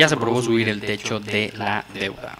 ya se probó subir el techo de la deuda.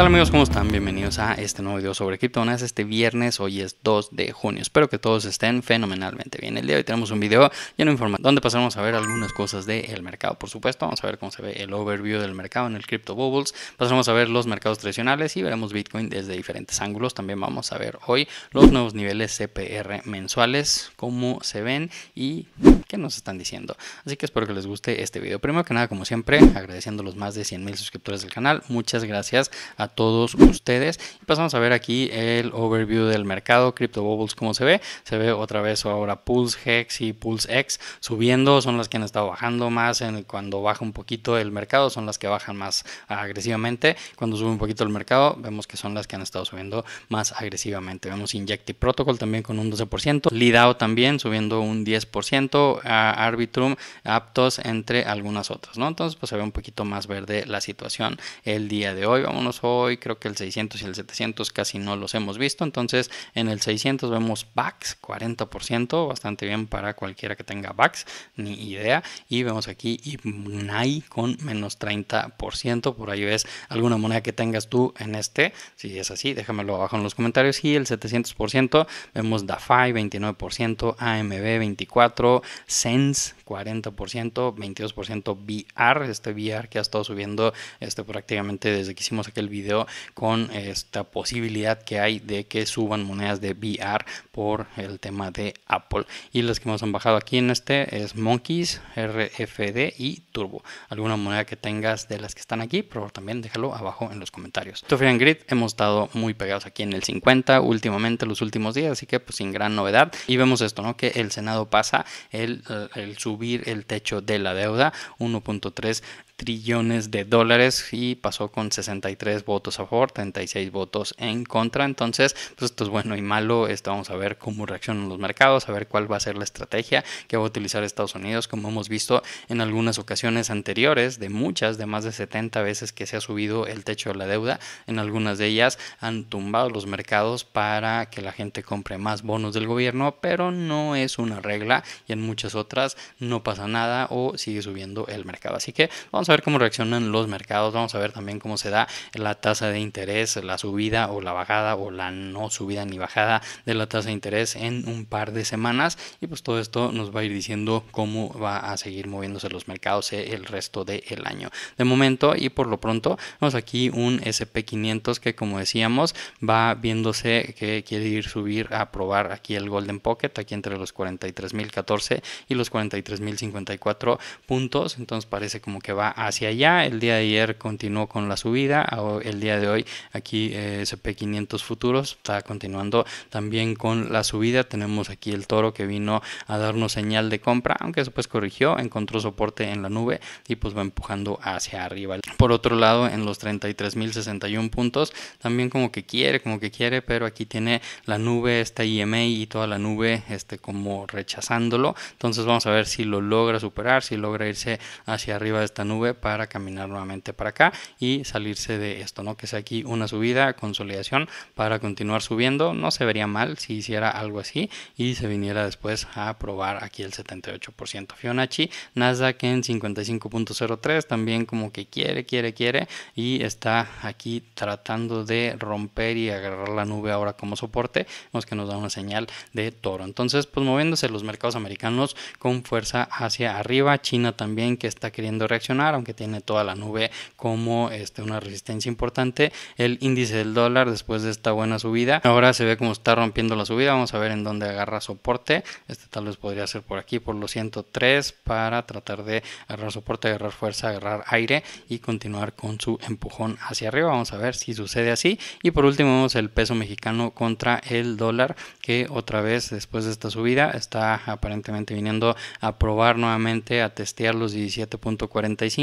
Hola amigos? ¿Cómo están? Bienvenidos a este nuevo video sobre criptomonedas este viernes, hoy es 2 de junio. Espero que todos estén fenomenalmente bien. El día de hoy tenemos un video lleno de información donde pasaremos a ver algunas cosas del mercado. Por supuesto, vamos a ver cómo se ve el overview del mercado en el Crypto Bubbles. Pasaremos a ver los mercados tradicionales y veremos Bitcoin desde diferentes ángulos. También vamos a ver hoy los nuevos niveles CPR mensuales, cómo se ven y qué nos están diciendo. Así que espero que les guste este video. Primero que nada, como siempre, agradeciendo los más de 100,000 suscriptores del canal. Muchas gracias a todos ustedes. Pasamos pues a ver aquí el overview del mercado, Crypto Bubbles, como se ve. Se ve otra vez ahora Pulse Hex y Pulse X subiendo, son las que han estado bajando más. En cuando baja un poquito el mercado, son las que bajan más agresivamente. Cuando sube un poquito el mercado, vemos que son las que han estado subiendo más agresivamente. Vemos Injective Protocol también con un 12%, Lidao también subiendo un 10%, Arbitrum, Aptos, entre algunas otras, ¿no? Entonces, pues se ve un poquito más verde la situación el día de hoy. Vámonos a creo que el 600 y el 700 casi no los hemos visto, entonces en el 600 vemos BAX 40%, bastante bien para cualquiera que tenga BAX ni idea, y vemos aquí IBNAI con menos 30%, por ahí ves alguna moneda que tengas tú en este, si es así, déjamelo abajo en los comentarios, y el 700% vemos DAFI 29%, AMB 24%, SENSE 40%, 22% VR, este VR que ha estado subiendo este, prácticamente desde que hicimos aquel video con esta posibilidad que hay de que suban monedas de VR por el tema de Apple. Y las que hemos bajado aquí en este es Monkeys, RFD y Turbo. Alguna moneda que tengas de las que están aquí, pero también déjalo abajo en los comentarios. and Grid hemos estado muy pegados aquí en el 50 últimamente, los últimos días, así que pues sin gran novedad. Y vemos esto, ¿no? Que el Senado pasa el, el sub subir el techo de la deuda 1.3 trillones de dólares y pasó con 63 votos a favor, 36 votos en contra. Entonces, pues esto es bueno y malo. Esto vamos a ver cómo reaccionan los mercados, a ver cuál va a ser la estrategia que va a utilizar Estados Unidos, como hemos visto en algunas ocasiones anteriores, de muchas, de más de 70 veces que se ha subido el techo de la deuda. En algunas de ellas han tumbado los mercados para que la gente compre más bonos del gobierno, pero no es una regla y en muchas otras no pasa nada o sigue subiendo el mercado. Así que vamos a a ver cómo reaccionan los mercados, vamos a ver también cómo se da la tasa de interés, la subida o la bajada o la no subida ni bajada de la tasa de interés en un par de semanas y pues todo esto nos va a ir diciendo cómo va a seguir moviéndose los mercados eh, el resto del año. De momento y por lo pronto vamos aquí un SP500 que como decíamos va viéndose que quiere ir subir a probar aquí el Golden Pocket aquí entre los 43.014 y los 43.054 puntos entonces parece como que va a hacia allá. El día de ayer continuó con la subida. El día de hoy aquí eh, SP500 futuros está continuando también con la subida. Tenemos aquí el toro que vino a darnos señal de compra, aunque después corrigió, encontró soporte en la nube y pues va empujando hacia arriba. Por otro lado, en los 33.061 puntos, también como que quiere, como que quiere, pero aquí tiene la nube, esta IMA y toda la nube este, como rechazándolo. Entonces vamos a ver si lo logra superar, si logra irse hacia arriba de esta nube para caminar nuevamente para acá y salirse de esto, ¿no? Que sea aquí una subida, consolidación para continuar subiendo. No se vería mal si hiciera algo así y se viniera después a probar aquí el 78%. Fibonacci, Nasdaq en 55.03 también como que quiere, quiere, quiere y está aquí tratando de romper y agarrar la nube ahora como soporte, vemos que nos da una señal de toro. Entonces, pues moviéndose los mercados americanos con fuerza hacia arriba, China también que está queriendo reaccionar aunque tiene toda la nube como este, una resistencia importante. El índice del dólar después de esta buena subida, ahora se ve como está rompiendo la subida. Vamos a ver en dónde agarra soporte. Este tal vez podría ser por aquí, por los 103, para tratar de agarrar soporte, agarrar fuerza, agarrar aire y continuar con su empujón hacia arriba. Vamos a ver si sucede así. Y por último vemos el peso mexicano contra el dólar, que otra vez después de esta subida está aparentemente viniendo a probar nuevamente, a testear los 17.45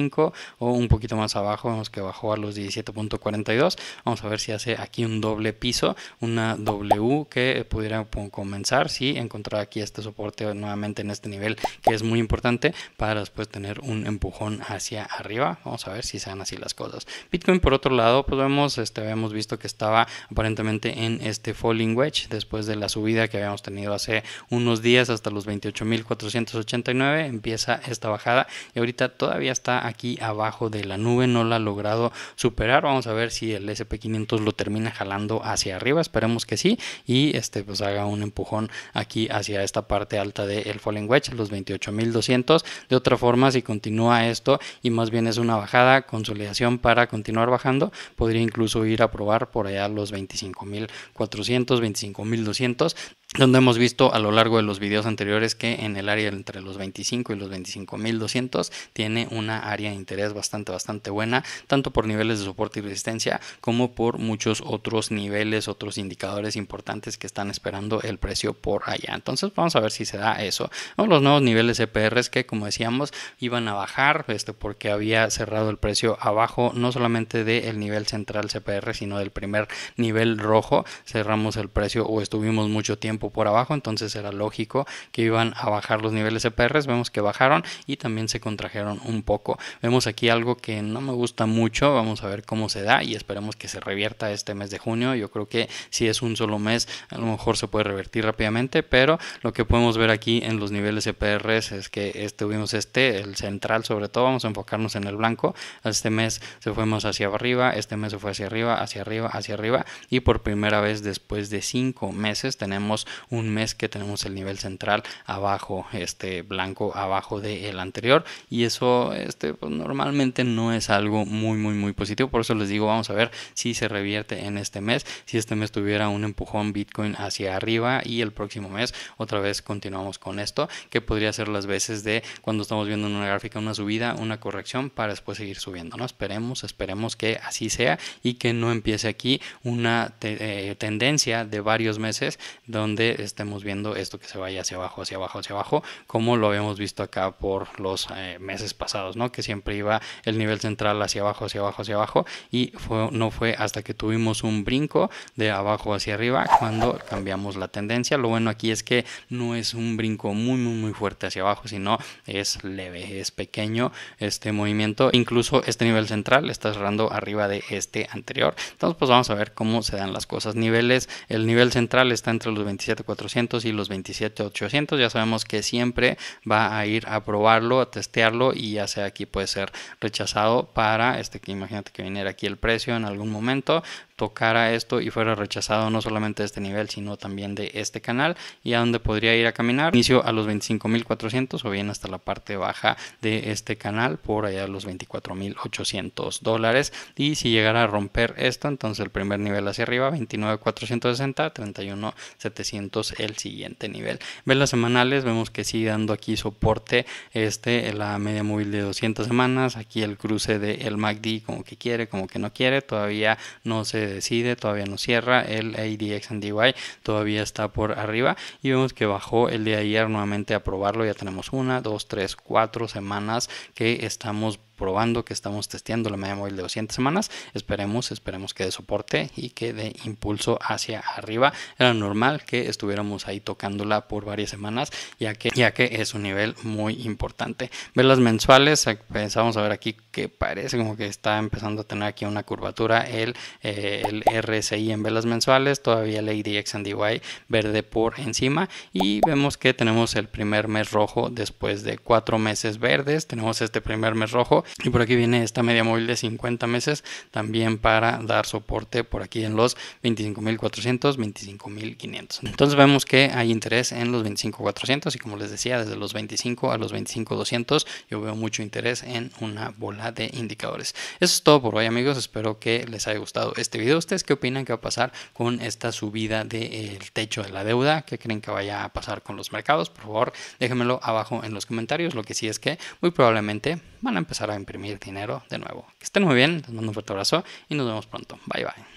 o un poquito más abajo, vemos que bajó a los 17.42. Vamos a ver si hace aquí un doble piso, una W que pudiera comenzar si encontrar aquí este soporte nuevamente en este nivel que es muy importante para después tener un empujón hacia arriba. Vamos a ver si sean así las cosas. Bitcoin por otro lado, pues vemos, este, habíamos visto que estaba aparentemente en este falling wedge después de la subida que habíamos tenido hace unos días hasta los 28.489. Empieza esta bajada y ahorita todavía está aquí abajo de la nube, no la ha logrado superar. Vamos a ver si el SP500 lo termina jalando hacia arriba, esperemos que sí, y este pues haga un empujón aquí hacia esta parte alta del Fallen Falling Wedge, los 28.200. De otra forma, si continúa esto y más bien es una bajada, consolidación para continuar bajando, podría incluso ir a probar por allá los 25.400, 25.200 donde hemos visto a lo largo de los videos anteriores que en el área entre los 25 y los 25.200 tiene una área de interés bastante, bastante buena, tanto por niveles de soporte y resistencia como por muchos otros niveles, otros indicadores importantes que están esperando el precio por allá. Entonces vamos a ver si se da eso. Los nuevos niveles EPRs que como decíamos iban a bajar este, porque había cerrado el precio abajo no solamente del nivel central CPR sino del primer nivel rojo. Cerramos el precio o estuvimos mucho tiempo por abajo, entonces era lógico que iban a bajar los niveles EPRs. Vemos que bajaron y también se contrajeron un poco. Vemos aquí algo que no me gusta mucho, vamos a ver cómo se da y esperemos que se revierta este mes de junio. Yo creo que si es un solo mes, a lo mejor se puede revertir rápidamente, pero lo que podemos ver aquí en los niveles EPR. es que este, tuvimos este, el central sobre todo, vamos a enfocarnos en el blanco. Este mes se fuimos hacia arriba, este mes se fue hacia arriba, hacia arriba, hacia arriba y por primera vez después de cinco meses tenemos un mes que tenemos el nivel central abajo, este blanco abajo del anterior y eso este, pues normalmente no es algo muy, muy, muy positivo. Por eso les digo, vamos a ver si se revierte en este mes. Si este mes tuviera un empujón Bitcoin hacia arriba y el próximo mes otra vez continuamos con esto, que podría ser las veces de cuando estamos viendo en una gráfica una subida, una corrección para después seguir subiendo. ¿no? Esperemos, esperemos que así sea y que no empiece aquí una eh, tendencia de varios meses donde estemos viendo esto que se vaya hacia abajo, hacia abajo, hacia abajo, como lo habíamos visto acá por los eh, meses pasados, ¿no? Que siempre iba el nivel central hacia abajo, hacia abajo, hacia abajo y no fue hasta que tuvimos un brinco de abajo hacia arriba cuando cambiamos la tendencia. Lo bueno aquí es que no es un brinco muy, muy, muy fuerte hacia abajo, sino es leve, es pequeño este movimiento. Incluso este nivel central está cerrando arriba de este anterior. Entonces, pues vamos a ver cómo se dan las cosas. Niveles, el nivel central está entre los 27,400 y los 27,800. Ya sabemos que siempre va a ir a probarlo, a testearlo y ya sea aquí puede ser rechazado para este que imagínate que viniera aquí el precio en algún momento, tocara esto y fuera rechazado no solamente de este nivel, sino también de este canal y a donde podría ir a caminar. Inicio a los 25.400 o bien hasta la parte baja de este canal por allá a los 24.800 dólares. Y si llegara a romper esto, entonces el primer nivel hacia arriba, 29.460, 31.700 el siguiente nivel. Velas semanales, vemos que sigue dando aquí soporte este, la media móvil de 200 semanas, aquí el cruce del el MACD como que quiere, como que no quiere, todavía no se decide, todavía no cierra, el ADX and DY todavía está por arriba y vemos que bajó el día de ayer nuevamente a probarlo, ya tenemos una, dos, tres, cuatro semanas que estamos probando, que estamos testeando la media móvil de 200 semanas. Esperemos, esperemos que de soporte y que de impulso hacia arriba. Era normal que estuviéramos ahí tocándola por varias semanas, ya que, ya que es un nivel muy importante. Ver las mensuales, eh, pensamos a ver aquí que parece como que está empezando a tener aquí una curvatura, el, eh, el RSI en velas mensuales, todavía el ADX and DY verde por encima y vemos que tenemos el primer mes rojo después de cuatro meses verdes, tenemos este primer mes rojo y por aquí viene esta media móvil de 50 meses también para dar soporte por aquí en los 25.400, 25.500. Entonces vemos que hay interés en los 25.400 y como les decía, desde los 25 a los 25.200 yo veo mucho interés en una bola de indicadores. Eso es todo por hoy amigos, espero que les haya gustado este video. ¿Ustedes qué opinan que va a pasar con esta subida del techo de la deuda? ¿Qué creen que vaya a pasar con los mercados? Por favor, déjenmelo abajo en los comentarios. Lo que sí es que muy probablemente van a empezar a imprimir dinero de nuevo. Que estén muy bien, les mando un fuerte abrazo y nos vemos pronto. Bye bye.